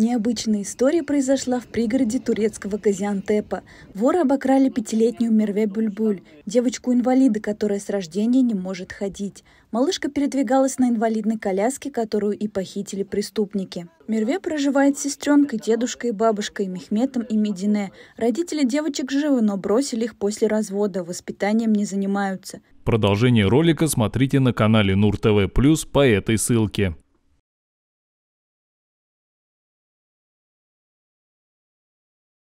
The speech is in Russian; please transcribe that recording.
Необычная история произошла в пригороде турецкого Газиантепа. Воры обокрали пятилетнюю Мерве Бульбуль, девочку-инвалида, которая с рождения не может ходить. Малышка передвигалась на инвалидной коляске, которую и похитили преступники. Мерве проживает с сестренкой, дедушкой и бабушкой Мехметом и Медине. Родители девочек живы, но бросили их после развода, воспитанием не занимаются. Продолжение ролика смотрите на канале Нур ТВ Плюс по этой ссылке.